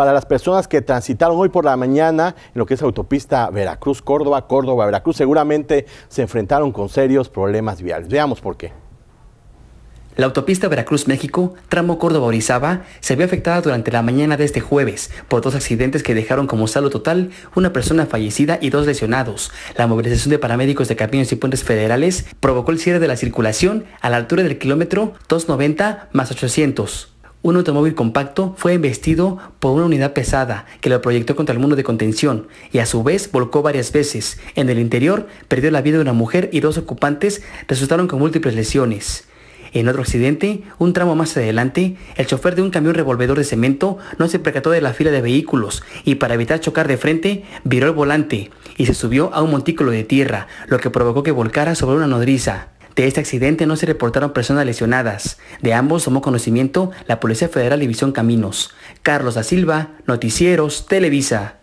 para las personas que transitaron hoy por la mañana en lo que es autopista Veracruz-Córdoba, Córdoba-Veracruz. Seguramente se enfrentaron con serios problemas viales. Veamos por qué. La autopista Veracruz-México, tramo Córdoba-Orizaba, se vio afectada durante la mañana de este jueves por dos accidentes que dejaron como saldo total una persona fallecida y dos lesionados. La movilización de paramédicos de caminos y puentes federales provocó el cierre de la circulación a la altura del kilómetro 290 más 800. Un automóvil compacto fue embestido por una unidad pesada que lo proyectó contra el muro de contención y a su vez volcó varias veces. En el interior perdió la vida de una mujer y dos ocupantes resultaron con múltiples lesiones. En otro accidente, un tramo más adelante, el chofer de un camión revolvedor de cemento no se percató de la fila de vehículos y para evitar chocar de frente, viró el volante y se subió a un montículo de tierra, lo que provocó que volcara sobre una nodriza. De este accidente no se reportaron personas lesionadas. De ambos tomó conocimiento la Policía Federal División Caminos. Carlos da Silva, Noticieros, Televisa.